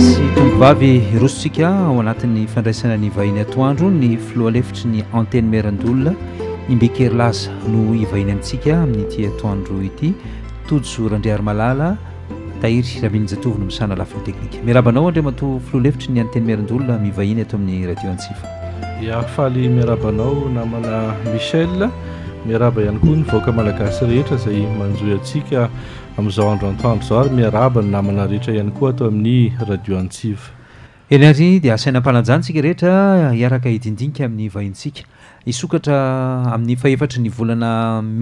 sy tovavy rosontsika ao anatin'ny fandraisana ny ivahiny atoandro ny filoa lefitry ny antenne marndolona imbekerylaza no ivahiny antsika amin'nyiti atoandro ity todjorandriarymalala tahiry raha milinjatoviny misana lafiny teknika miarabanao andri mato filoa lefitry ny antennemarndolona mivahiny ato amin'ny radio antsifa ia afaly miarabanao namana michel miaraba ihany koa ny voaka malagasy rehetra zay manjoy atsika amin'izao andro antandro zao ary miaraabany namana rehetra ihany koa atao amin'ny radio antsiv enyry di asaina ampanajanytsika rehetra hiaraka hidindinika amin'ny vahintsika isokatra amin'ny fahefatry ny volana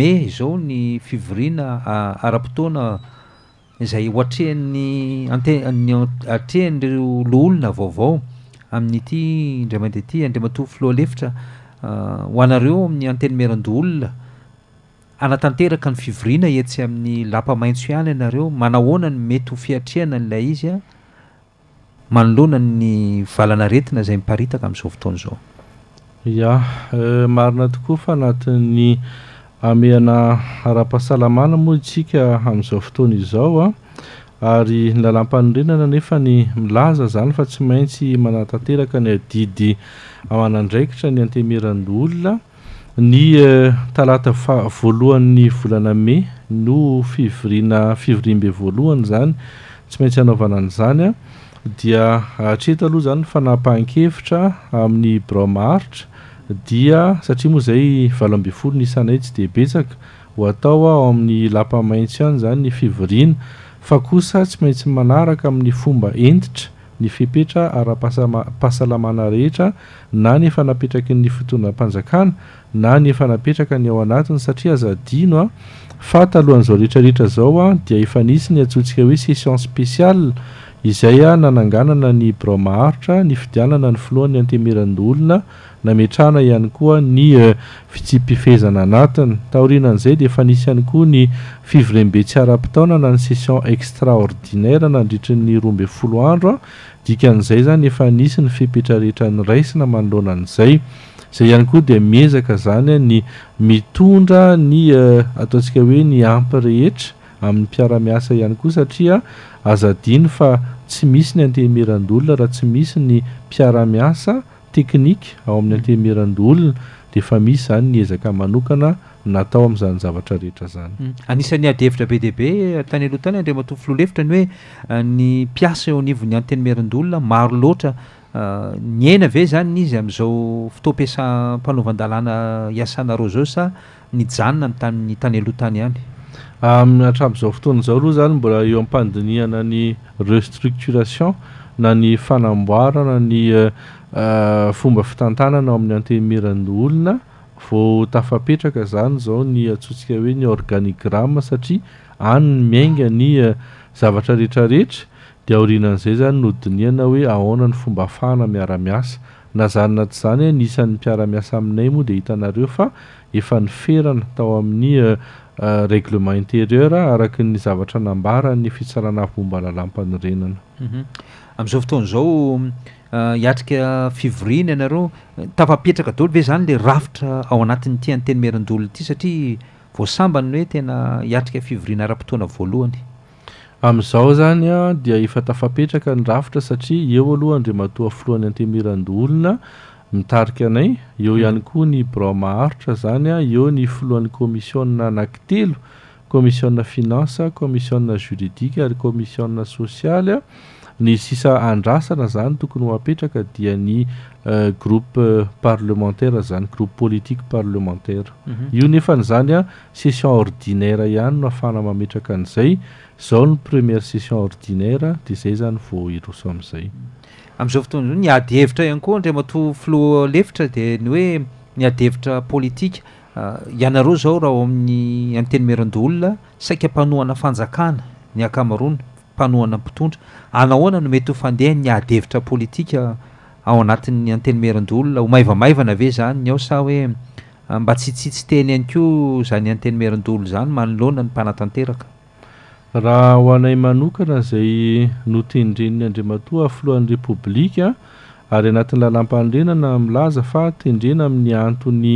may zao ny fivriana ara-potoana zay hoatreha'ny ateyatrehan'ro loolona vaovao amin'nyity indray mandeha ty andri mato filoa lefitra ho anareo amin'ny anteny meran-doolona anatanteraka ny fivoriana ihatsy amin'ny lapamaintso ihany ianareo manahoanany mety ho fiatrihana n'lay izy a manolona'ny valana retina zay miparitaka amin'izao fotoana zao ya e, marina tokoa fa anatin'ny ameana ara-pahasalamana moa itsika amin'izao fotoana izao a ary ny lalam-panorenana nefa ny milaza zany fa tsy maintsy manatanteraka ny adidy amanandraikitra ny antemeran'nyolona ny eh, talata fa- voalohan'ny volana mey no fivorina fivorinm-be voalohany zany tsy maintsy anaovana an'izany a dia ah, atreta aloha zany n fanampahan-kevitra amin'ny bromaritra dia satria moa izay vala amben folo ny isanay tsy de betsaka ho atao aho amin'ny lampamaintso ihany zany ny fivorina fa kosa tsy maintsy manaraka amin'ny fomba entitra ny fipetra ara-pahasaa- mpahasalamana rehetra na ny efa napetraky ny fotoanampanjakana na ny efa napetraka ny ao anatiny satria azadino a fa talohan'izao rehetrarehetra zao a dia efa anisy ny atsotsika hoe sestion spéciale izay a nananganana ny bromaharitra ny fidianana ny floany antemeranyolona nametrahna ihany koa ny e, fitsipifezana anatiny tahorianan'izay de efa nisy ihany koa ny fivrembe tsiaram-pitaona na ny session extraordinaire nandritry'ny roambe foloandro a dika an'izay zany efa nisy ny fipetrarehetra ny raisina manolonan'izay zay ihany koa di miezaka zany a ny mitondra ny e, ataontsika hoe ny ampy rehetra amin'ny mpiaramiasa ihany koa satria azadiny fa tsy misy ny anteny merandolona raha tsy misy ny mpiaramiasa teknike ao amin'ny anteny merandolona de fa misy zany nyezaka manokana natao amin'izany zavatra rehetra zany mm. anisan'ny adyhevitra be deibe tany alohtany ndr matoflolohevitra ny oe ah, ny mpiasa eo anivony any teny merandolna maro loatra ah, ny ena ave zany nizy amin'izao fotoampiasampanaovandalàna iasanareo zao sa nyjanona ny taminny tany lotany hany n atrabo izao fotoana zao aloha zany mbola eo ampandinihanany restructuration na ny fanamboarana ny eh, eh, fomba fitantanana o amin'ny anteni meran'yolona vo tafapetraka zany zao ny atsotsika hoe ny organigramm satria anny miainga ny eh, zavatra reetrarehetra de aorinan'izay zany nodiniana hoe ahonany fomba fahana miaramiasa na zany anaty zany nisan'ny mpiaramiasa aminay moa de hitanareo fa efa ny ferana tao amin'ny Ah, réglement intérieur araka ny zavatra nambarany fitsarana vomba lalampanyrenana mhm. amn'izao fotoana zao ah, iatrika fivoriana ianareo tafapetraka dolo ve zany la rafitra ao anatin'n'iti anteny meran-dolona ity satria voasambany hoe tena hiatrika fivoriana ara-potoana voalohany amin'izao zany a dia efa tafapetraka ny rafitra satria eo aloha anre matoa filohany ante meran-dolona mitarika anay eo hmm. ihany koa ny bros maharitra zany a eo ny folohan'ny commissioe anankitelo kommissioe finanse commissioe juridique ary commissioe sosialy ny sisa andrasana zany tokony ampetraka dia ny euh, groupe euh, parlementaire zany groupe politique parlementaire mhm. io nefa n'zany a session ordinaire ihany no ahafana mametraka an'izay zao ny premiere session ordinaire de zay zany vo iroso amin'izay hmm. amn'izao fotonazao ny ady hevitra ihany koa ndre mato filoa lefitra de ny hoe ny adievitra politika ah, ianareo zao raha ho amin'ny anteny merondolona saika mpanohana fanjakana ny akamarony mpanohana mpitondra anahoana no mety hofandeha niady evitra politika ao anatin'ny anteny meron-dolona ho maivamaivana ave zany ny ao sa hoe ah, mba tsitsitsy teny iany ko zany anteny meron-dolona zany manoloana ny mpanatanteraka raha ho anay manokana zay notendreny andriamatoa afilohan'nyi repoblikaa ary anatin'ny lalampandrenana milaza fa tendrena amin'ny antony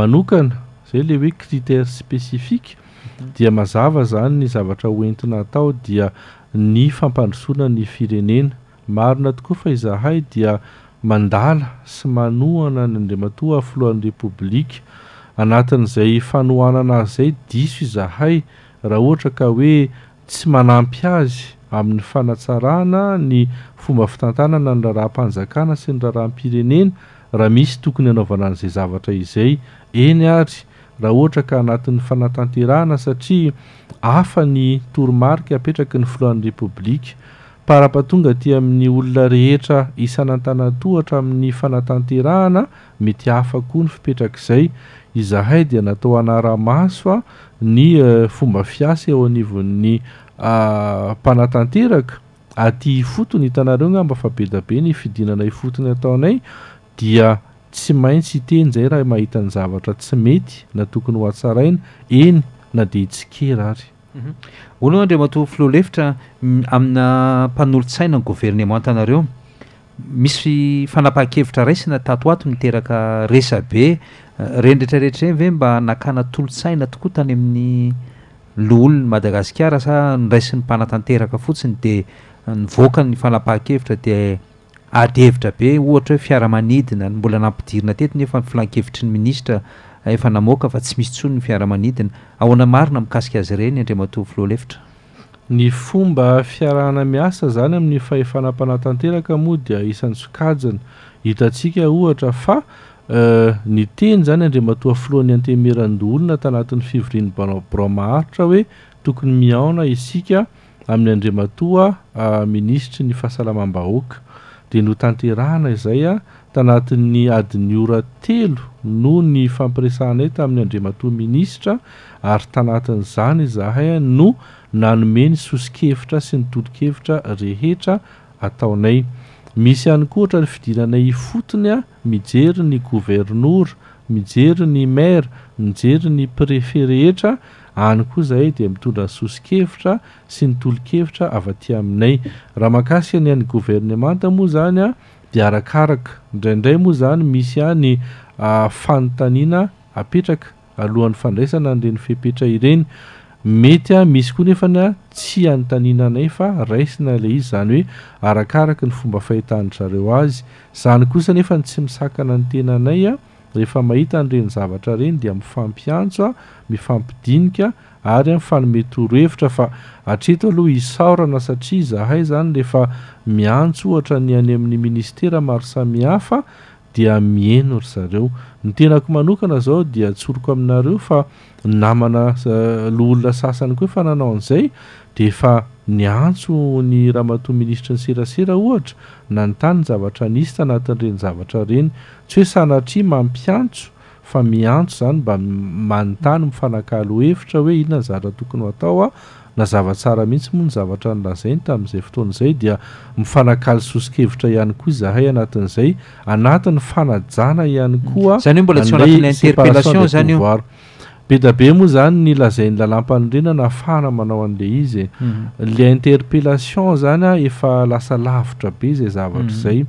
manokana zay le hoe critere specifike mhm. dia mazava zany ny zavatra hoentina atao dia ny fampandrosoanany firenena marina tokoafa izahay dia mandala sy manoana ny andriamatoa afilohan'nyi repoblika anatin'izay fanohana ana azy zay diso izahay raha ohatra ka hoe tsy manampy azy amin'ny fanatsarahana ny fomba fitantanana ny rarahampanjakana sy ny raharahanmpirenena raha misy tokony hanaovana an'izay zavatra izay eny ary raha ohatra ka anatin'ny fanatanterahana satria hafa ny torimarka apetraky ny filoan'ny repoblika para-patonga ti amin'ny olona rehetra isanan-tanatohatra amin'ny fanatanterahana mety hafa koa ny fipetrakaizay izahay dia natao anara-maso a ny euh, fomba fiasa ao anivon'ny euh, mpanatanteraka aty hifotony itanareo gn'amba fabeda be ny fidinana ifotony hataonay dia tsy maintsy iteny zay raha mahita ny zavatra tsy mety na tokony ho atsaraina eny na deha hitsikera ary mhm. oalo o andreo mato filoaloevitra amina mpanolo-tsaina ny gouvernement tanareo misy fanapa-kevitra raisina tatoato niteraka resa be renyrehetrarehetrareny ve mba nakana tolotsaina tokoa tany amin'ny loholo'ny madagasikara sa nraisin'ny mpanatanteraka fotsiny di nyvoakany fanapaha-kevitra di ady evitra be ohatra hoe fiarahamanidina y mbola nampidirina tetiny efa ifilankevitry ny ministra efa namoaka fa tsy misy tsony ny fiaramanidina ahoana marina mikasik azy reny andriamatoflolohevitra ny fomba fiarahana miasa zany amin'ny fahefana mpanatanteraka moa dia isan'ny tsokajina hitantsika ohatra fa Eh, ny teny zany andriamatoa filoan'ny antemerandolona tanatin'ny fivoriny bbromaharitra hoe tokony miaona isika amin'ny andriamatoa ah, ministra ny fahasalamam-bahoaka de no tanterahana izay a ah, tanatin'ny adiny ora telo no ny fampiresahanay tamin'ny andriamatoa ministra ary tanatin'izany zahay ah, no nanome ny sosi-kevitra sy nytolo-kevitra rehetra ataonay misy ihany koatra ny fidinanay fotony a mijery ny gouvernora mijery ny maire mijery ny préfe rehetra any ko izay dea mitondra ny sosi-kevitra sy ny tolo-kevitra avati aminay raha mahakasika ny an'ny gouvernementa moa zany a de arakaraka indraindray moa zany misy any ah, fanontaniana apetraka alohan'ny fandraisana anireny fepetra ireny mety a misy koa nefa na tsy anontaninanay fa raisina lay izy zany hoe arakaraka ny fomba fahitanitrareo azy zany kosa nefa tsy misakana any tenanay a rehefa mahita anyireny zavatra ireny dia mifampiantso a mifampidinika ary a mnifanome torohevitra fa atreto aloha hisaorana satria zahay zany lehefa miantso ohatra ny any amin'ny ministera maro samihafa dia miheno ry zareo ny tenako manokana zao dia tsoroko aminareo fa namana loolona sasany ko efa nanao an'izay de efa niantso ny raha mato ministra ny serasera ohatra na ny tany ny zavatra nis ta anatin'ireny zavatra reny tsy hoe sanatria mampiantso fa miantso zany mba manontany mifanakalo hevitra hoe ino na nyzara tokony h atao a na zavatsara mihitsy moa ny zavatra nylazai ny tamin'izay fotoany izay dia mifanakaly sosikevitra ihany koa zahay anatin'izay anatin'ny fanajana ihany koaaymbol teai zanyr be da be moa zany ny lazainy lalampanorena na afana manao an'la izye mhm. le interpellation zany a efa lasa lavitra be izay zavatra mhm. izay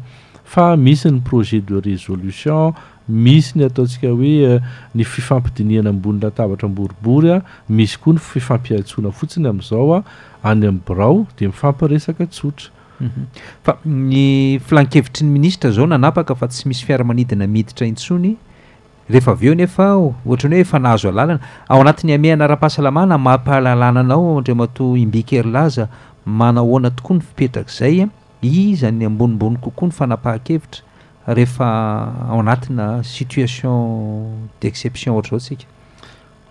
fa misy ny projet de résolution misy ny ataontsika hoe eh, ny fifampidiniana ambony latavatra mboribory a misy koa ny fifampiatsoana fotsiny amin'izao a any amin'ny brao de mifampiresaka tsotra mhm. fa ny filankevitry ny ministre zao nanapaka fa tsy misy fiaramanidina miditra intsony rehefa aveo nefa o ohatra ny hoe fa nahazo alalana ao anatin'ny amehana raha-pahasalamana mampahalalananao andri mato imbikerylaza manahoana tokoa ny fipetrakazay a izy any ambonimbony kokoa ny fanapahan-kevitra rehefa a anatina situation d' exception ohatry zao tsika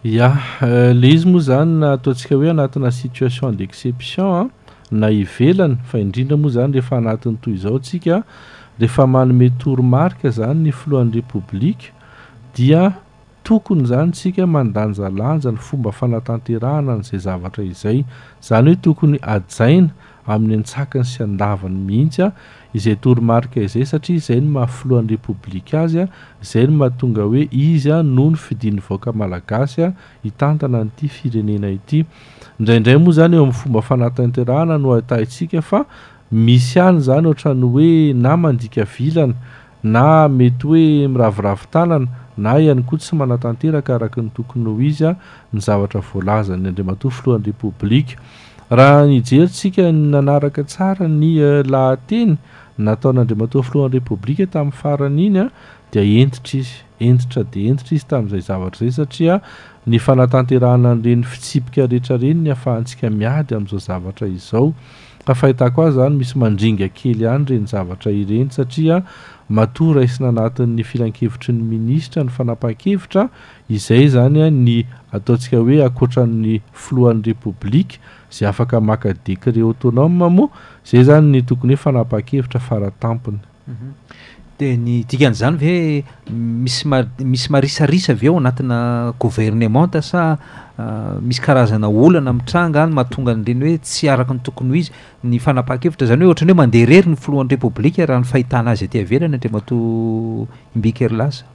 ya euh, la izy moa zany na ataontsika hoe anatina situation d' exception a na hivelany fa indrindra moa zany rehefa anatiny toy izaontsika rehefa manome toro marika zany ny filohan'ny république dia tokony zany ntsika mandanjalanja ny fomba fanatanterahana an'izay zavatra izay zany hoe tokony adzaina amin'ny antsakany sy an-davany mihiitsy a izay torimarka izay satria izay no mahafilohany répoblika azy a izay no mahatonga hoe izy a no ny fidiny vaoaka malagasy a hitantana n'ity firenena ity indraindray moa zany eo amin'nyfomba fanatanterahna no ataitsika fa misy any zany ohatra ny hoe na mandika vilana na mety hoe miraviravintanana na ihany koa sy manatanteraka araky ny tokony ho izy a ny zavatra voalazany andre mahato filoanyirepoblike raha nyjeritsika nanaraka tsara ny eh, lahateny nataon'andri matoafolohanyi repoblika tamin'ny farany iny a eh, dia entitra izy entitra de entitra izy tamin'izay zavatra izay satria ny fanatanterahnanyirenyy fitsipika rehetra reny ny ahafahantsika miady amin'izao zavatra izao afahitako a zany misy mandringa kely ihany reny zavatra ireny satria matoa raisina anatin'ny filan-kevitry ny ministra ny fanapankevitra izay zany a eh, ny ataontsika hoe akoatran'ny filohan'ny république zay afaka makadecré autonome mo zay zany ny tokony hoe fanapaha-kevitra faratampony mhm. de ny dikan'izany voe misy ma-misy marisarisa avyeo anatina gouvernementa sa ah, misy karazana olana amiytranga ny mahatonga any ireny hoe tsy araky ny tokony ho izy ny fanapaha-kevitra zany hoe ohatrany hoe mandeha rery ny filohan'ny répobliqua raha ny fahitana azy aty avelany andria mato imbikery lasa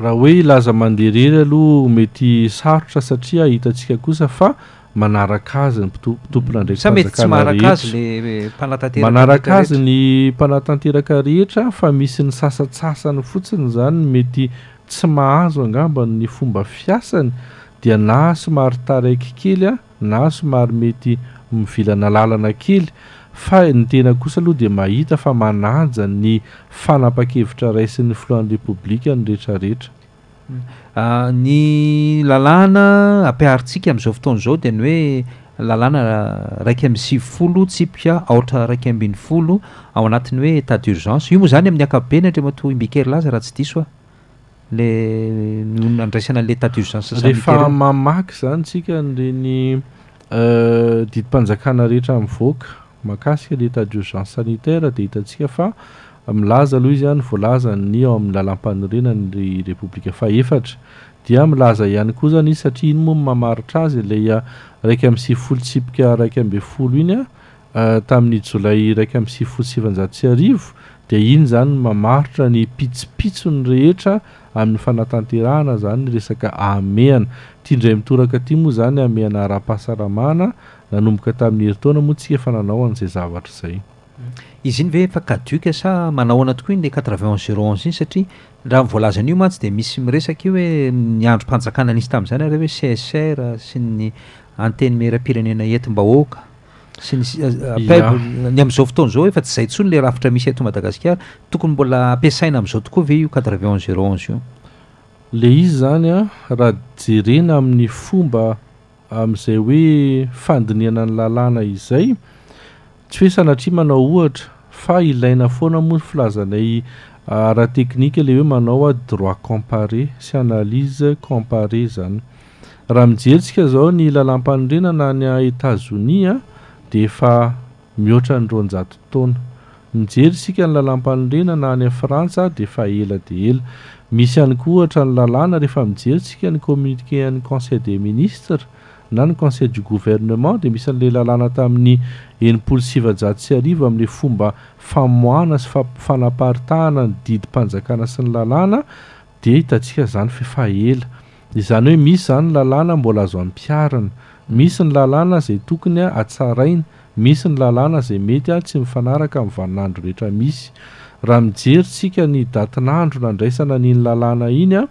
raha hoe laza mandeharery aloha mety sarotra satria hitantsika kosa fa manaraka azy ny pto-pitompony andraimekany reheztlmanaraka azy ny mpanatanteraka rehetra fa misy ny sasatsasany fotsiny zany mety tsy mahazo angamba ny fomba fiasany dia na somary taraiky kely a na somary mety mivilana lalana kely fa ny tena kosa aloha de mahita fa manaja ny fanapakevitra raisin'ny floany lepublike nyrehetrarehetra mm. ah, ny lalàna apiaryntsika amn'izao fotoan' zao di ny hoe lalàna raiky am sivy folo tsipika aoatra raiky ambin'ny folo ao anatiny hoe eta de urgence io moa zany amin'ny akaobena ndramato imbikery laza raha tsy diso a la andraisanale tade urgences rehefa mamaky zany tsika nreny euh, didim-panjakana rehetra mivoaka mahakasika ly état d'urgence sanitaire de hitantsika fa milaza aloha izy any volaza ny ao amin'ny lalampanorena nyy republika faefatra dia milaza ihany koa zany iy satria iny moa mamaritra azy laya ah, raiky am'nysivyfolotsipika raiky abe folo iny a ah, ah, tamin'ny jolay raiky am'siflosfanjatsyarivo de iny zany n mamaritra ny pitsopitso ny rehetra amin'ny fanatanterahana zany resaka ameana tia ndray mitoraka ty moa zany ameana rapahasaramana nanomboka tamin'nyhertona moa tsik fa nanao an'zay zavatra zay izy iny ve fasamanaoana e tokoa iny le qutre vigt anz eroze iny satria nraha ivolazany io mantsy de misy miresaka io hoe niandrompanjakana anizy tamin'zany are hoe ssar sy ny antenimera pirenena eto m-baoaka sy ny amn'izao fotona zao efa tsy zay tsony le rafitra misy eto madagasikara tokony mbola ampiasaina amn'izao tokoa ve io quatrevig onz eronge io le izy zany a raha jerena amin'ny fomba amin'izay hoe fandiniana ny lalàna izay tsy hoe sanatria manao ohatra fa ilaina foana moany filazanay ara ah, teknikua le hoe manao a droit comparé sy analyse comparé zany raha mijery tsika zao ny lalam-panorena na anya etatzonie a de efa mihoatra nyro anjaty taona mijery sika ny lalampanorena na any a frantsa de fa ela de ela misy hany ko ohatra ny lalàna rehefa mijery sika ny communike an'ny conseil de ministre na ny conseil du gouvernement di misy n'la lalàna tamin'ny enimpolo sivajato sy ariva amin'la fomba famoana sy afanaparitahana ny didympanjakana sy ny lalàna dea hitantsika zany fifaela izany hoe misy zany ny lalàna mbola azo aminpiarana misy ny lalàna izay tokonya atsaraina misy ny lalàna zay mety a tsy mifanaraka amin'ny vanonandro rehetra misy raha mijeryntsika ny datin'andro nandraisana nyny lalàna iny a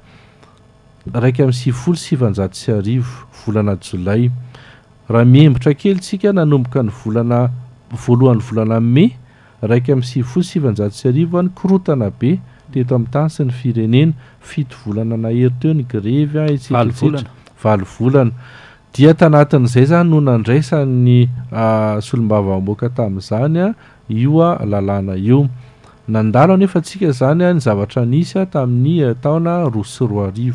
rakyamn' sivifolo sivanjato sy ariv volana jolayraha miembotra kely tsika nanomboka ny volana voalohan'ny volana mey raiky ami'nysivifolo sivanjato sy arivoa ny krotana be teto amin'ny tany sy ny firenena fito volana nahery teo ny grevy aalvolana dia tanatin'zay zany no nandraisa'ny solombavaoaka tamin'zanya ioa lalàna io nandalonefa ntsika zany ny zavatra nisy tamin'ny ataona eh, ro sy rai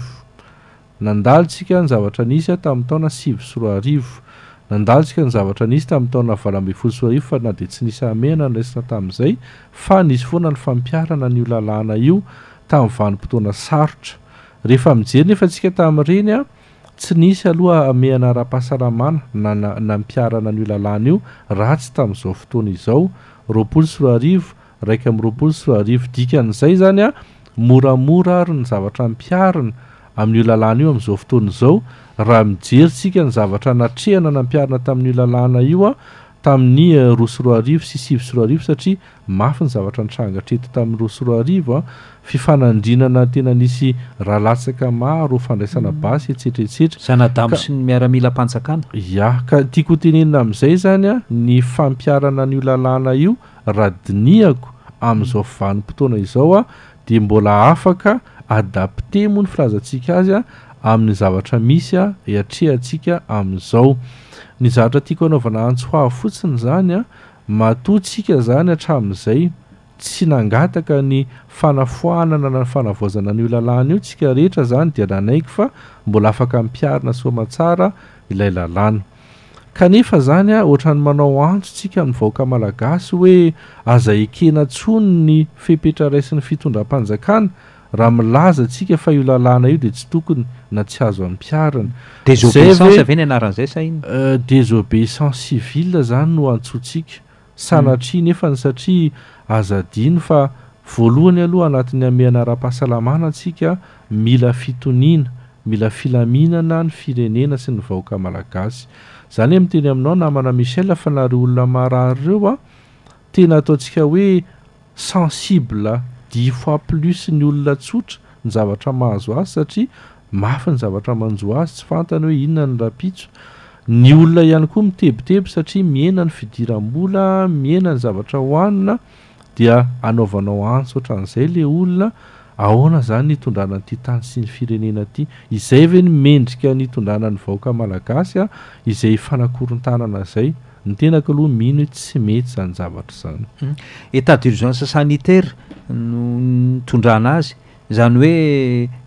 nandalotsika ny zavatra nisy tamin'ny taona si sy roai nandaltsika nyzavatra nisy tamin'y taona alafa na de tsy nisy amena nyrsna tami'zay fa nisy foana nyfampiarana n'lalana io tamn'nyanompotoana saotra ehef mijery nefatsika tamrenya tsy nisy aloaamena a-pahasalamana nampiarana n'lalana io ra tsy tamin'zao otoana izao s raky m'l sin'zay zanya moramora ary nyzavatra mpiarina amin'iolalàna io amin'zao fotoana izao raha mijery ntsika ny zavatra natrehana nampiarana tamin'n'iolalàna io a tamin'ny rosy eh, roaarivo sy sivy sy roa arivo satria mafy ny zavatra ntrangatreto tamin'ny rosyroaarivoa fifanandrinana tena nisy rahalatsaka maro fandraisana mm. basy etsetraesetraada sy ny miaramila mpanjakana a ka tiako tenenina amin'izay zany a ny fampiarana n'iolalàna io rahadinihako amin'izao fivanympotoana izao a de mbola afaka adapte moa ny filazantsika azy a amin'ny zavatra misy a iatrehantsika amin'izao ny zavatra tiako hanaovana antso hoah fotsiny zany a matoatsika zany hatramin'izay tsy nangataka ny fanafoanana n ny fanavoazana an'io lalana io tsika rehetra zany dia nanaiko fa mbola afaka npiarina somatsara ilay lalàna kanefa zany a ohatra ny manao antso tsika amin'ny vaoaka malagasy hoe azaekena tsony ny fepetra raisin'ny fitondram-panjakana raha milaza tsika fa io lalàna io de tsy tokony na tsy azo amin'ypiarany a désobeissance sivil zany no antsoatsika sanatria mm. nefa ny satria azadiny fa voalohany aloha anatin'ny ameana raha-pahasalamana ntsika mila fitonina mila filaminana ny firenena sy ny vahoaka malagasy zany e mi teny aminao namana michel fa nahare olona marary reo a tena ataontsika hoe sensible dix fois plus ny olona tsotra ny zavatra mahazo azy satria mafy ny zavatra manjoa azy tsy fantany hoe inona ny rahapitso ny olona ihany koa mitebiteby satria miena ny fidiram-bola mienany zavatra hohanina dia hanaovanao ansootran'izay la olona ahoana zany nitondrananyity tany sy ny firenena aity izay ve ny mendrika ny tondrana ny vahoaka malagasy a izay fanakorontanana zay ny tenako aloha mihino hoe tsy mety zany zavatra zany etat durgence sanitaire noitondrana azy zany hoe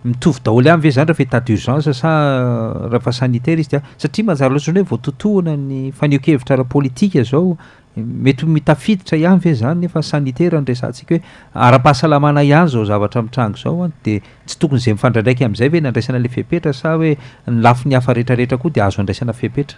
mitovy daholo ave zany rahefa etat durgence sa rahfa sanitaire izy di satria manjara loa zany hoe voatotohana ny faneokevitra politika zao mety mitafiditra iayve zany nefa sanitaire nrasantsika hoe ara-pahasalamana ihany zao zavatra mitrango zao a de tsy tokony zay mifandraindraiky am'izay ve nandraisana le fipetra sa hoe nlafi ny hafarehetrarehetra ko de azo andraisana fipetra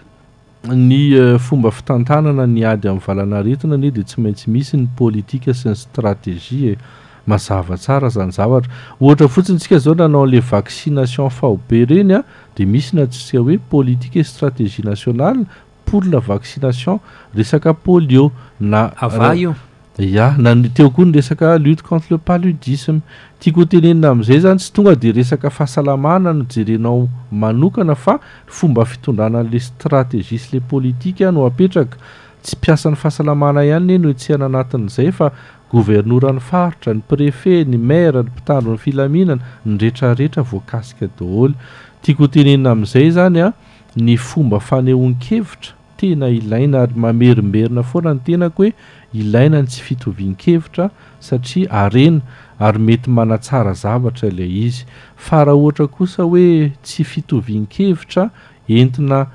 ny e, fomba fitantanana niady amin'ny valana retina any de tsy maintsy misy ny politikua sy ny strategie e mazava tsara zany zavatra ohatra fotsiny ntsika zao nanao an'le vaccination fahobe ireny a de misi na atssika hoe politique et stratégie nationale pour la vaccination resaka polio na ava io ya na teokoa ny resaka lute contre le paludisme tiako tenenina amin'izay zany tsy tonga de resaka fahasalamana nojerenao manokana fa n fomba fitondranan'le strategie sle politike a no apetraka tsy mpiasa n'ny fahasalamana ihany neno hoetsy ihana anatin'izay fa gouvernouran'ny faritra ny prefet ny maira ny mpitandrony filaminana nyrehetrarehetra voankasika deholy tiako tenenina amin'izay zany a ny fomba fanehon-kevitra tena ilaina ary mamerimberina foana no tenako hoe ilaina ny tsy fitovin-kevitra satria arena ary mety manatsara zavatra ilay izy fa raha ohatra kosa hoe tsy fitovin-kevitra entina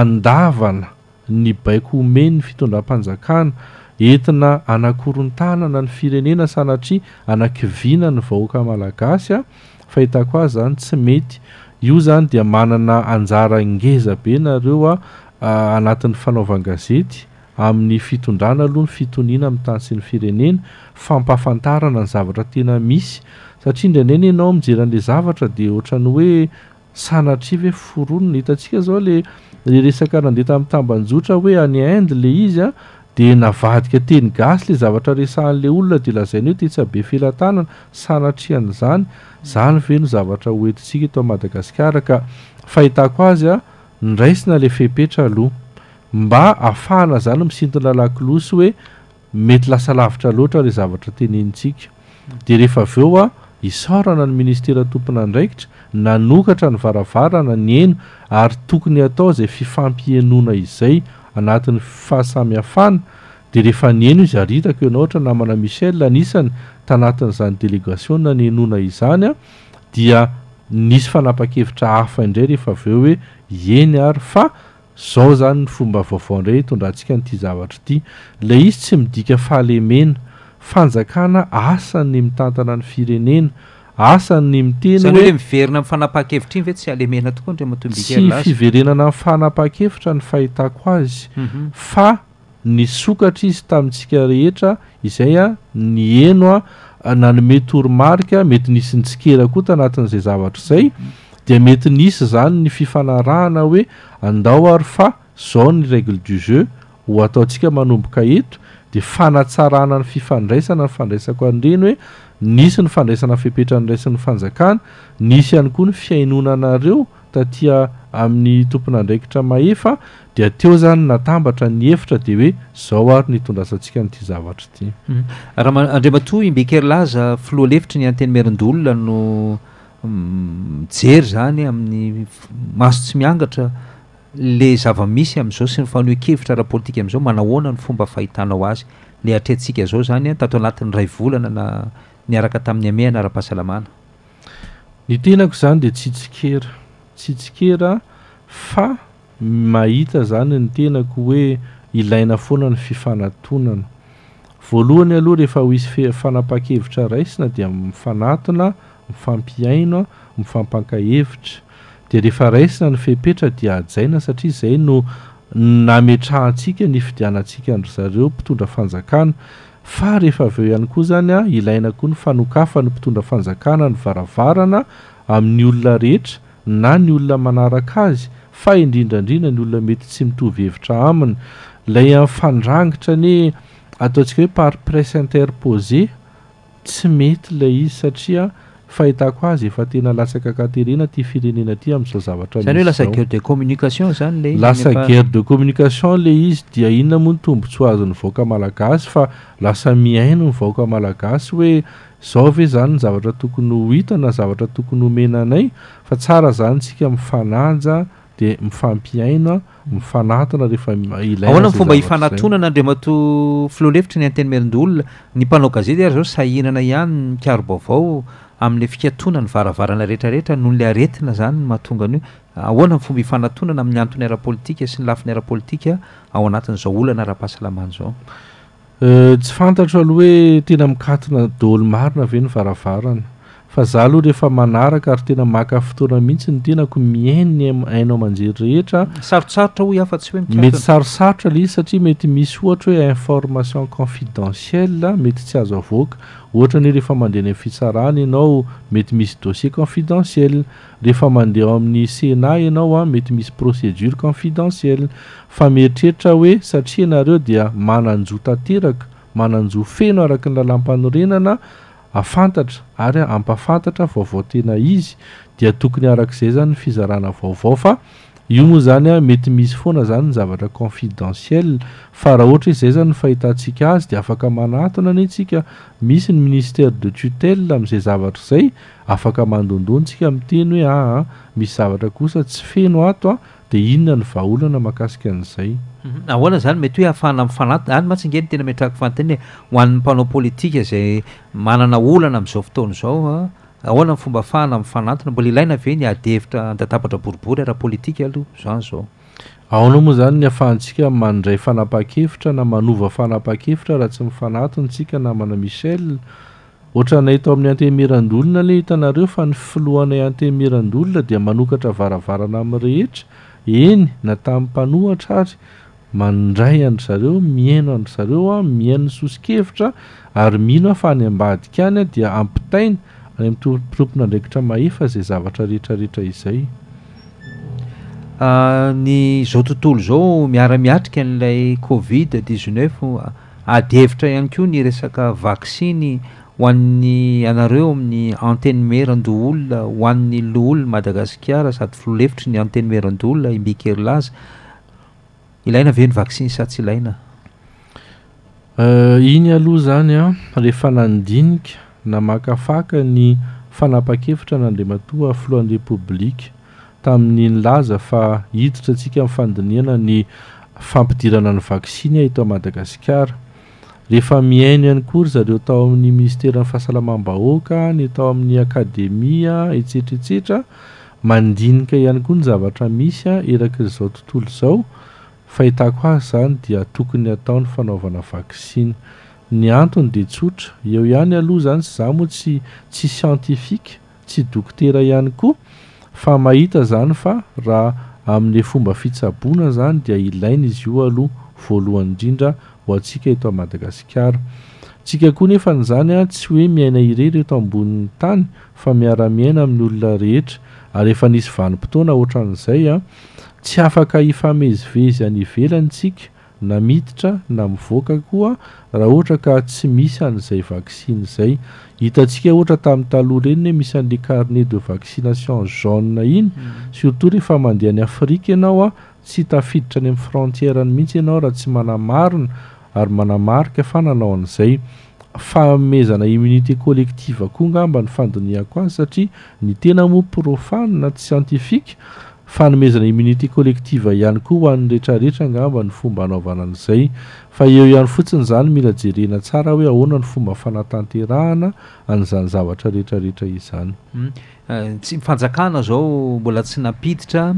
andavana ny baiko homeny ny fitondram-panjakana entina anakorontanana ny firenena sanatria anakiviana ny vahoaka malagasy a fahitako azy zany tsy mety io zany dia manana anjarangeza be nareo a anatin'ny fanaovangazety amin'ny fitondrana aloha ny fitonina amin'ny tany sy ny firenena fampafantarana ny zavatra tena misy satria indrainany ianao mijeran'la zavatra de ohatrany hoe sanatri ve foronon itantsika zao le resak nandehtamin'ntambanjotra hoe aniinde le izy a de navadika teny gasy le zavatra resahan'ley olona de lazainy hoe tetsbe felantanana sanatrian'izany zany veno zavatra oetinsika eto madagasikara ka fahitako azy a nraisina le fepetra aloha mba ahafahna izany misintina lakilosy hoe mety lasalavitra loatra lay zavatra tenenntsika de rehefa av eo a isorana ny ministera tompona andraikitra nanokatra ny varavarana ny eno ary tokony atao izay fifampihenona izay anatin'ny fifahasamihafana de rehefa nyeno io izy aritako inao hatra namana michel a nisany tanatin'izany délégation na ny enona izany a dia nisy fanapa-kevitra hafa indray rehefa aveo hoe eny ary fa zao zany ny fomba vaovaondray hitondrantsika nyity zavatra ity la izy tsy midika fahalemena fanjakana asany mitantana ny firenena asan' ny mitenyy hoelmiverina 'fanapaha-kevitra iny ve tsyalemena tokoa dtsy fiverenana m' fanapaha-kevitra ny fahitako azy mhm. fa ny sokatra izy tamintsika rehetra izay a ny eno a nanomet oromarika mety nisy nytsikera kota anatin'izay zavatra izay mhm. d mety nisy zany ny fifanarahana hoe andao ary fa zao ny regle du jeu ho ataontsika manomboka eto de fanatsarana ny fifandraisana ny fandraisako andreny hoe nisy ny fandraisana fipetran'ny raisin'ny fanjakana nisy ihany koa ny fiainona anareo tatya amin'ny tompona andraikitra mahefa de teo zany natambatra ny hefitra de hoe zao ary nitondrasantsika nyity zavatra ity mhm. raha- andrio matoa imbekerylaza filohalevitry ny anyteny marondola no Mm, mijery zany amin'ny maso tsy miangatra la zavamisy amn'izao sy ny fanoekevitra raha politikua amin'izao manahoana ny fomba fahitanao azy le atrentsika zao zany tatao anatin'ny ray volana na niaraka tamin'ny ame ana raha-pahasalamana ny tenako zany de tsihtsikera tsitsikera fa mahita zany ny tenako hoe ilaina foana ny fifanatonana voalohany aloha rehefa ho izy -fanapa-kevitra raisina dia ifanatona mifampiaino a mifampankahevitra de rehefa raisina ny fepetra dia ajaina satria zay no nametrahntsika ny fidianantsika ndry zareo mpitondra fanjakana fa rehefa av eo ihany koa zany a ilaina koa ny fanokafa ny mpitondra fanjakana ny varavarana amin'ny olona rehetra na ny olona manaraka azy fa indrindraindrindra ny olona mety tsy mitovy hevitra aminy lay ain'nyfandrangitra ny ataontsika hoe par presse interposée tsy mety ilay izy satria fa hitako azy efa tena lasakakatehrena ty firenena aty amin'izao zavatra miayoee lasa guer de communication zanyl lasa guere de communication le izy dia inona moa ny tombontsy o azony vaoaka malagasy fa lasa miaino nyvaoaka malagasy hoe zao ave zany ny zavatra tokony ho hita na zavatra tokony homenanay fa tsara zany tsika mifanaja de mifampiainoa mifanatona rehefa ilayahoana n fomba hifanaonana andre mato filoalevitra ny anteny marondolona ny mpanao gazeta ary zao sahirana ihany mikarobovao amin'ne fikatona ny varavarana retrarehetra noly aretina zany ny mahatonganyio ahoana nyfomba hifanatonana amin'ny antony arapolitika sy ny lafiny arapolitika ao anatin'izao olana araha-pahasalamany zao tsy fantatro aloha hoe tena mikatona dalomarina ave ny varavarana fa zah aloha rehefa manaraka ary tena maka fotoana mihitsy ny tenako miainny hainao manjery rehetrao mety tsarosarotra lahizy satria mety misy ohatra hoe information confidentiella mety tsy azo avoaka ohatra ny oe rehefa mandeha any amn fitsarana ianao mety misy dossier confidentiel rehefa mandeha amin'ny sena anao a mety misy procédure confidentiel fa mieritreritra hoe satria anareo dia mananjoa tanteraka mananjoa feno araka ny lalampanorenana afantatra arya ampafantatra vaovao tena izy dia tokony arak'izay zany n fizarana vaovao fa io moa zany a mety misy foana zany ny zavatra confidentiel fa raha ohatra iz zay zany n fahitantsika azy de afaka manatona any antsika misy ny ministere de tutel amin'izay zavatra izay afaka mandondonytsika ami' teny hoe aa ah, ah, misy zavatra kosa tsy feno ato a ah. de inona ny vaaolana mahakasika an'izay mhm. ahoana zany mety hoe afahana am'fanatoany matsinge tena mtrakfantnn hoan'nypanaopolitika zay mananaolana am'zaofton zao ahoana fomba afahana am'yfanana mboehlaina ave ny adeitradataatraboribory rahpolitalohanzao aonao moa zany ny afahantsika mandray fanapa-kefitra na manova fanapaha-kefitra raha tsy nifanatony tsika namana michel ohatra naitao amin'ny ante mirandolona le hitanareo fa ny filohana ante merandolona dia manokatra varavarana amin'nrehetra eny natamin' mpanohatra ary mandray andry zareo miaino andry zareo a miaino ny sosikhevitra ary mihino ah fa any ambadikaany a dia ampitaina any amtopitompona andraikitra mahefa zay zavatra rehetrarehetra izay ah, ny zao tontolo zao miaramiatrika n'ilay covid dixneuf ah, ady hevitra ihany koa ny resaka vaksiny ho ann'ny anareo amin'ny antenemarandoolona hoan'ny loholona madagasikara sady filoalevitry ny antennemarndoolona imbikery laza ilaina ve ny vaksiny sa tsy ilaina eh, iny aloha zany a rehefa nanodinika namakafaka ny fanapakevitra n'andriama toa filohany républike taminynylaza fa hiditra antsika min'n fandiniana ny fampidirana ny vaksiny a ito a madagasikara rehefa miaino ihany kory zareo tao amin'ny ministerany fahasalamam-bahoaka ny tao amin'ny akademia etsetra etsetra mandinika ihany koa ny zavatra misy a ah, eraka zao tontolo izao fahitako ahy zany dia tokony hataon'ny fanaovana vaksiny ny antony de tsotra eo ihany aloha zany sy zah moa tsy tsy sientifiqe tsy dokotera ihany koa fa mahita zany fa raha amin'le fomba fitsabona zany dia ilaina izy io aloha voalohany indrindra omadagasartsikakoa nefa n'zany a tsy hoe miaina ire reto ambonin'ny tany fa miara-miaina amin'ny olona rehetra ary efa nisy vanimpotoana oatra an'izay a tsy afaka ifamezivezy anyvelanytsika namiditra na mivoaka koa raha ohatra ka tsy misy an'izay vaccine zay hitantsika ohatra tamin'ny taloha reny e misy an'le carnet de vaccination jau iny mm. surtout rehefa mandehan'ny afrika ianao a tsy tafiditra any ami'ny frontièrny mihitsy ianao raha tsy manamarona ary manamarika fa nanao an'izay faomezana immunité collectiva koa ngamba ny fandonihako azy satria ny tena moa profanena t sientifike fanomezana immunité collectiva ihany koa ho an'ny rehetrarehetra ngamba ny fomba anaovana an'izay fa eo ihany fotsiny zany mila jerena tsara hoe ahoana ny fomba fanatanterahana an'izany zavatra rehetrarehetra izany hmm. eh, tsy mifanjakana zao mbola tsy napiditra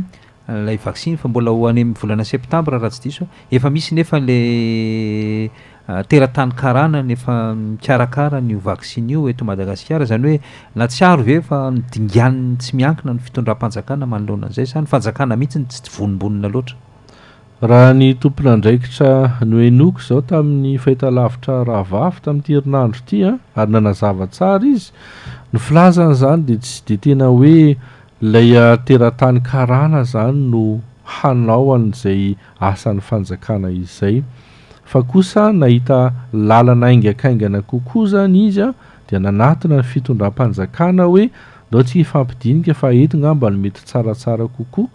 lay vaksine fa mbola hoanem'nyvolana septambre raha tsy disoa efa misy nefa lay ah, teratanykarana nefa mikarakara nyo vaksine io eto madagasikara zany hoe na tsiaro ve fa nodinganiny tsy miankina ny fitondrampanjakana manoloanan'izay sany n fanjakana mihitsyny tsy tyvonombonina loatra raha ny tompona andraikitra noenoky zao tamin'ny fahitalavitra ravafy tamin'ny tierinandro ity a ah, ary nanazava tsara izy nofilazana zany di tsy de tena hoe laya ah, teratany karana zany no hanao an'izay asan'ny fanjakana izay fa kosa nahita làlana aingakaingana kokoa zany izy a ah, de nanatina ny fitondram-panjakana hoe dao tsy ifampidinika fa entigna ambano mety tsaratsara kokoa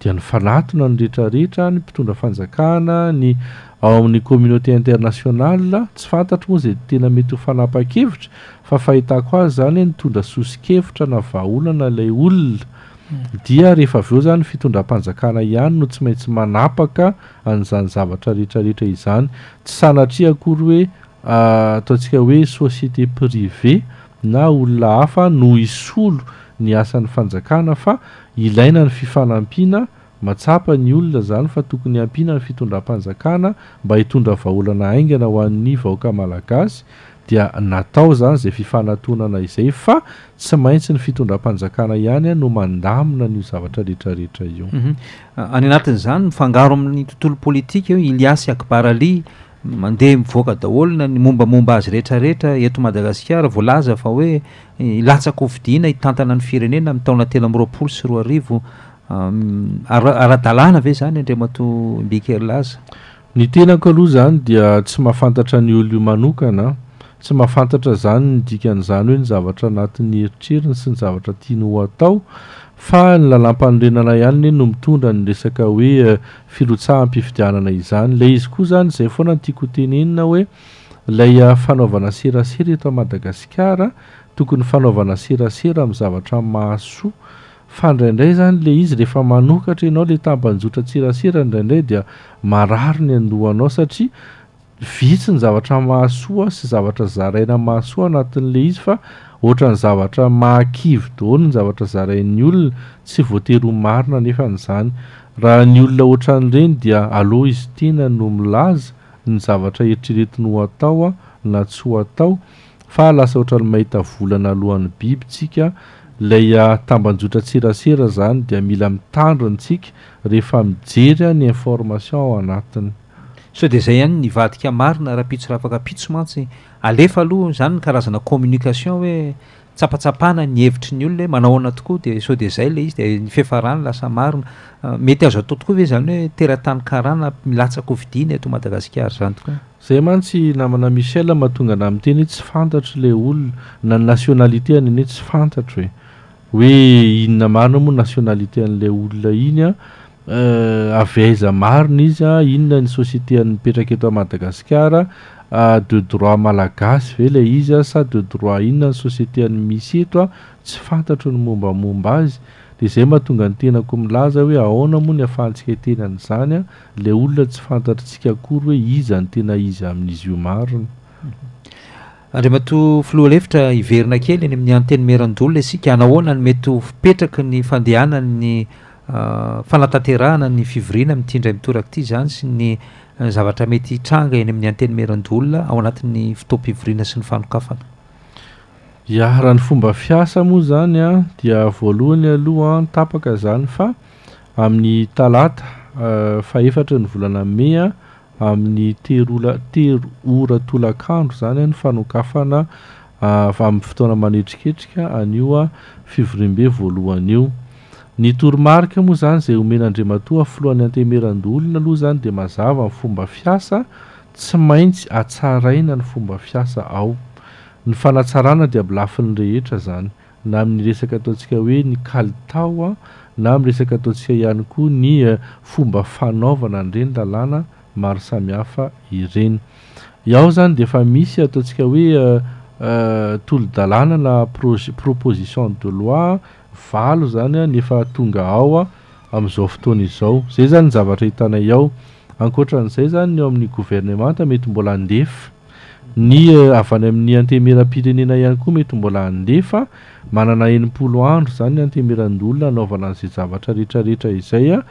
dia ny fanatona ny rehetrarehetra ny mpitondrafanjakana ny ao amin'ny communauté internationala tsy fantatro moa izay tena mety ho fanapa-kevitra fa fahitako azy zany h nitondra sosi-kevitra na vaaholana lay olona hmm. dia rehefa avy eo zany fitondram-panjakana ihany no tsy maintsy manapaka an'izany zavatra rehetrarehetra izany tsy sanatria kory hoe ah, ataontsika hoe société privé na olona hafa noh isolo ny asan'ny fanjakana fa ilaina ny fifanampiana matsapa ny olona zany fa tokony ampina ny fitondram-panjakana mba hitondra vaholana aingana ho ann'ny vahoaka malagasy dia natao zany zay fifanatonana izay fa tsy maintsy ny fitondram-panjakana ihany a no mandamina n'io zavatra rehetrarehetra io mhm. any anatin'izany mifangaro amin'ny tontolo politika io iliasy akbarali mandeha mivoaka daholona ny mombamomba azy retrarehetra eto madagasikara voalaza fa hoe eh, latsako ovidiana hitantana ny firenena m' taona tela m'roapolo sy roa arivo ar- ara-dalàna ave zany andre mato ibikerylaza ny tenakoaloha zany dia tsy mahafantatra ny olo io manokana tsy mahafantatra zany nidikan'izany hoe ny zavatra anatin'ny heritreriny sy ny zavatra tiany ho atao fa ny lalam-panorenana ihany neny no mitondra ny resaka hoe eh, firotsaha am-pividianana izany la izy koa zany zay foana no tiako tenenina hoe lay eh, fanaovana serasera eto a madagasikara tokony fanaovana serasera amin'ny zavatra mahasoa fa ndraindray zany le izy rehefa manokatra ianao le tambanjotra tserasera indraindray dia mararo ny andohanao satria vitsy ny zavatra mahasoa sy zavatra zaraina mahasoa anatin'le izy fa ohatra ny zavatra mahakivy daoly ny zavatra zarain'ny olona tsy voatery ho marina nefa nyizany raha ny olona oatran'ireny dia aleoa izy tena no milaza ny zavatra heritreretiny ho atao a na tsy ho atao fa lasa ohatra ny mahita volana alohan'ny biby tsika lay a ah, tambanjotra tserasera zany dia mila mitandrontsika rehefa mijery a ah, ny information ao anatiny sa de zay iany ny vadika marina raha pitso raha afaka pitso mantsy alefa aloha zany ny karazana communication hoe tsapatsapana nyhevitry ny olona he manao ana tokoa de sao de zay ley izy de nyfefarany lasa marona ah, mety azo atao tokoa ve zany hoe teratanykarana milatsako ovidina eto madagaskara zany tokoa zay mantsy namana michel mahatonga na min' teny hoe tsy fantatry lay olona na ny nationalité any iny hoe tsy fantatry hoe hoe inona marona moa nationalité an'ilay olona iny a eh, avyaiza marony izy a inona ny société any mipetraka eto a madagasikara Ah, de droit malagasy ve la izy a ah? sa de droit inona ny société any misy eto a ah? tsy fantatry ny mombamomba azy de zay mahatonga ny tenako milaza hoe ahoona moa ny ahafahntsika itenan' zany a ley olona tsy fantatryntsika akory hoe iza ny tena iza amin'izy io marina andri mato floaleftra iverina kely ny amin'ny anteny marandoloa sika anahoana no mety hfipetraky ny fandehanany fanatanterahana ny fivorina mity indray mitoraka ty zany sy ny nzavatra mety itranga eny amin'ny anteny meron-dolona ao anatin'ny fotoampivorina sy ny fanokafana ya raha ny fomba fiasa moa zany a dia voalohany alohaa tapaka zany fa amin'ny talata eh, fa efatra ny volana mey a amin'ny teroola tero oratolakandro zany a ny fanokafana eh, amin'ny fotoana manetriketrika anioa fivorim-be voalohany io torimarika moa zany zay omenandrimatoaaflohan'ny antemerandolona aloha zany de mazava mnfomba fiasa tsy maintsy atsaraina ny fomba fiasa ao ny fanatsarana diablafiny rehetra zany na my resaka ataontsika hoe ny kalitaoa na mi'resaka ataontsika ihany koa ny eh, fomba fanaovana nyireny dalàna maro sami hafa ireny aho zany de efa misy ataotsika hoe eh, eh, tolo dalàna na proposition de loi valo zany a nefa tonga ao a amin'izao fotoana izao zay zany nyzavatra hitana aho ankotran'izay zany ao amin'ny gouvernemanta mety mbola andefa ny eh, avany amin'ny antemerampirenena ihany koa mety mbola andefa manana enipol andro zany n antemerandolona anaovana an'zay zavatra retrarehetra izaya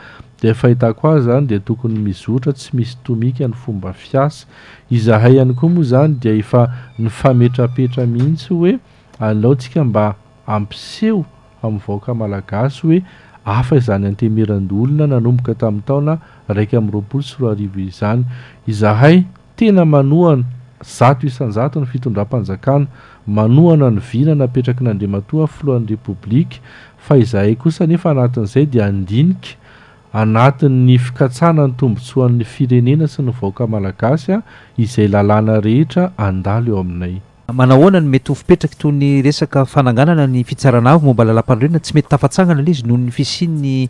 de fahitako az zany de tokony mizotra tsy misy tomikany fomba fiasa izahay ihany koa moa zany dia efa nyfametrapetra mihitsy hoe alaontsika mba ampiseo amin'nyvahoaka malagasy hoe afa izany antemeran-doolona nanomboka tamin'ny taona raiky amin'nyroapolo sy roa arivo izany izahay tena manoana zato isanjato ny fitondram-panjakana manoana ny vina napetraky nandrimatoa filohan'ny repoblika fa izahay kosa nefa anatin'izay dia andiniky anatin''ny fikatsana ny tombontsohan'ny firenena sy ny vaoaka malagasy a izay lalàna rehetra andalo eo aminay manahoanan mety hfpetraktonyesakaaaa nytrana a mombalalapanrenn tsy mety taatsagana izy nohony fsinn eh,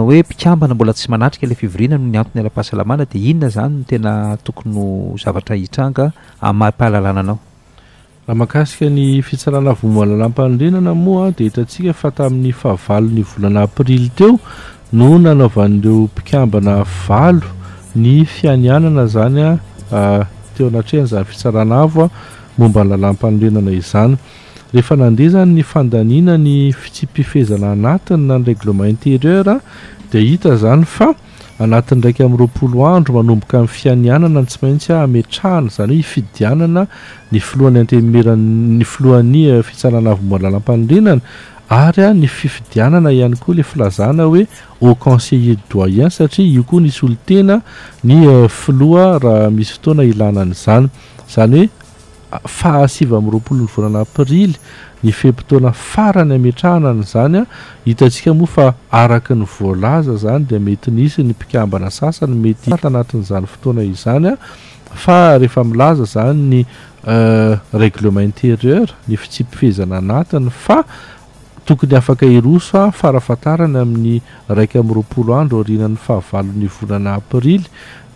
oeiabana mbola tsy manatrikala fivrina noo ny anton'ny alapahasalamana dinona zanyeaozaarahitranaampahaaao ahamahakasika ny fitsarana vo mombalalampanorenana moa de hitantsika fa tamin'ny fahavalony volana aprily teo no nanaovan'reo mpikambana valo ny fianianana zany a eh, teo anatrean'zany fitsarana avo a eh. momba ny lalam-panorenana izany rehefa nandeha zany ny fandanina ny fitsipifezana anatiny na ny réglement intérieura di hita zany fa anatin'ndraiky amin'roolandro manomboka amn'ny fianianana tsy maintsy ametrahana zany hoe ifidianana ny floan'nyteimerny floan'ny eh, fitsananavy mombany lalampanorenana ary a ah, ny fifidianana ihany koa la filazana hoe au conseiller doyen satria io koa nisy olotena ny eh, filoha raha misy fotoana ilanan' izany zany oe fahasiva am'y roapolo 'ny vonana aprily ny fempotoana farany ametrahanany zany a hitantsika moa fa araky ny voalaza zany di meti nisy ny mpikambana sasany mety anatin'zany fotoana izany a fa rehefa milaza zany ny euh, réglement intérieur nyfitsipifezana anatiny fa tokony afaka iroso a farafantarany amin'ny raika am'yropolo andro orinan'ny fahavalon'ny vonana aprily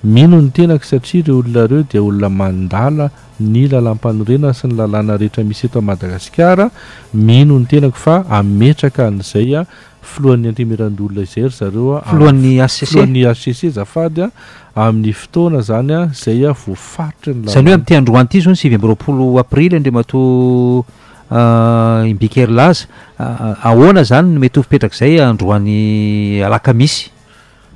mino ny tenako satria reo olonareo dia olona mandala ny lalampanorena sy ny lalana rehetra misy eto an madagasikara mino ny tenako fa ametraka n'izay a filohan'ny andrimeran-dolona izay ry zareo aflohan'ny asanny asosce zafady a amin'ny fotoana zany a zay a voafaritry nya zany oe amin'ty androany ity zao ny sy ivyambrpolo aprily andre mato imbikerylaza ahoana zany nomety hofipetraka zay androany alaka misy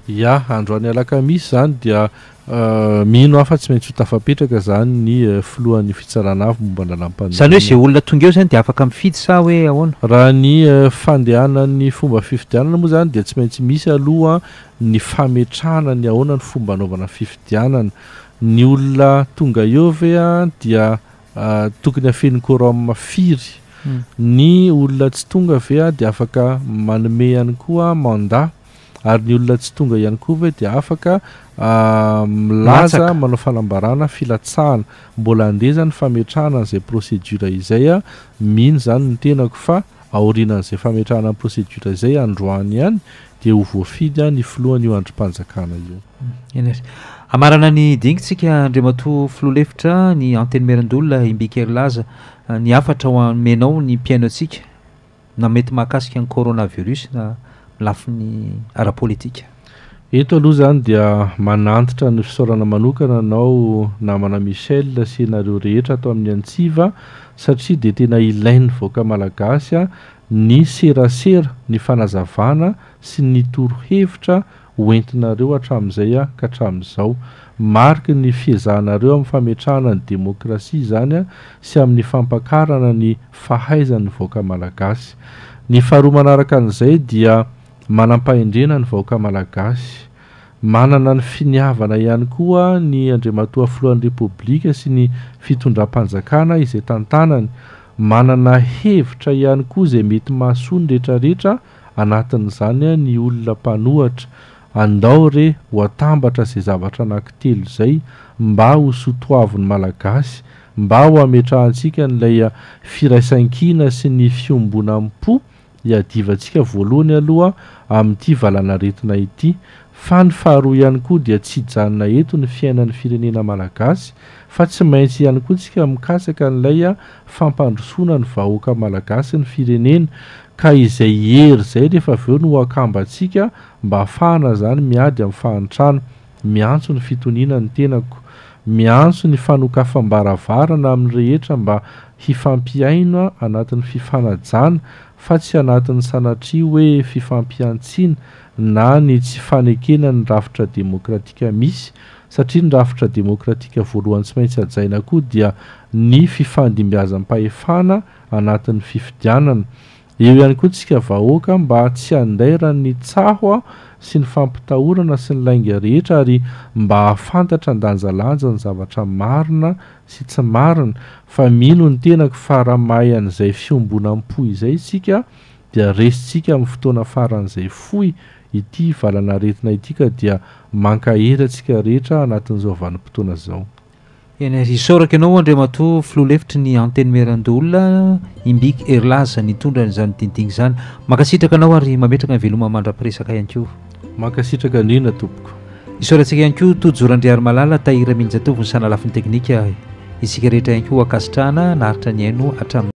ya andro any alaka misy zany dia euh, mino afa tsy maintsy ho tafapetraka zany ny euh, filohan'ny fitsarana avy momba nalampan zany hoe zay olona tonga eo zany de afaka fidysahoe ahona raha ny euh, fandehanan'ny fombafifidianana moa zany dea tsy maintsy misy alohaa ny fametrahana ny ahonany fomba anaovana fifidianana ny olona tonga eo ve a dia tokony afenikoro amafiry hmm. ny olona tsy tonga ave a de afaka manome hany koaa manda ary ny olona tsy tonga ihany koa ve di afaka ah, milaza manao fanambarana filatsahana mbola andeza ny fametrahana an'izay procédure izay a mihino zany ny tenako fa aorinan'izay fametrahanan procédura izay androany ihany di ho voafidy any ny filohany io mm, androm-panjakana zio amarana ny dingisika andri mato filoa lefitra ny antenni marin-dolona imbikerylaza ah, ny afatra ho aomenao ny mpiaino atsika na mety mahakasika n corona virusa lafiny arapolitika eto aloha zany dia manantitra ny fisaorana manokana anao namana michel la sinareo rehetra atao amin'ny antsiva satria de tena ilain'ny voaka malagasy a ny serasera ny fanazavana sy ny toro hevitra hoentinareo atramin'izaya ka hatramin'izao mariky ny fiezahanareo amin'ny fametrahana ny demokrasia zany a sy amin'ny fampakarana ny fahaizanny voaka malagasy ny faharoa manaraka an'izay dia manam-paendrena ny vahoaka malagasy manana ny finiavana ihany koa ny andriamatoafilohan'nyi repoblika sy ny fitondram-panjakana izay tantanany manana hevitra ihany koa izay mety masoany rehetrarehetra anatin'izanya ny olona mpanohatra andao re ho atambatra izay zavatra ananki telo izay mba ho sotoaviny malagasy mba ho ametrahantsika n'laya firaisan-kina sy ny fiombonampo iadivantsika voalohany aloha amin'ity valana retona ity fa ny faharoa ihany koa dia tsy hjanona ento ny fiainan'ny firenena malagasy fa tsy maintsy ihany koa tsika mikasaka n'laya ah, fampandrosoana ny vahoaka malagasy ny firenena ka izay ihery zay rehefa avy eo no hoakamba antsika mba afahana zany miady amin'ny fahantrano miantso ny fitoniana ny tenako miantso ny fanokafam-baravarana amin'ny rehetra mba hifampiainoa ah, anatin'ny fifanajana fa tsy anatin'ny sanatria hoe fifampiantsiana na ny tsy fanekenany rafitra demokratika misy satria ny rafitra demokratika voalohany tsy maintsy ajaina koa dia ny fifandimbiazam-pahefana anatin'ny fifidianana eo ihany koa tsika vahoaka mba tsy andaira ny tsaho a sy ny fampitahorana sy ny lainga rehetra ary mba hahfantatra andanjalanja ny zavatra marina sy tsy mariny fa mino ny tenako faramay an'izay fiombona mpohy zay tsika dia resitsika amin'ny fotoana faran'izay foy ity valana retinay iti ka dia mankaherantsika rehetra anatin'izao vanympotoana zao ensorakaanao o andrimato loa lefitr ny atenmerndolona imbik erlaza nitondranyzany dinidiny zany mankasitraka anao ary mametraka nyveloma mandra-piresaka ian keo mankasitraka niona tompokisorasia haykotojorandraymalalatahiramihnjatvny sanalafin'nytekni isigarehtra inkoo akasitrana naaritra ny haino atramin'y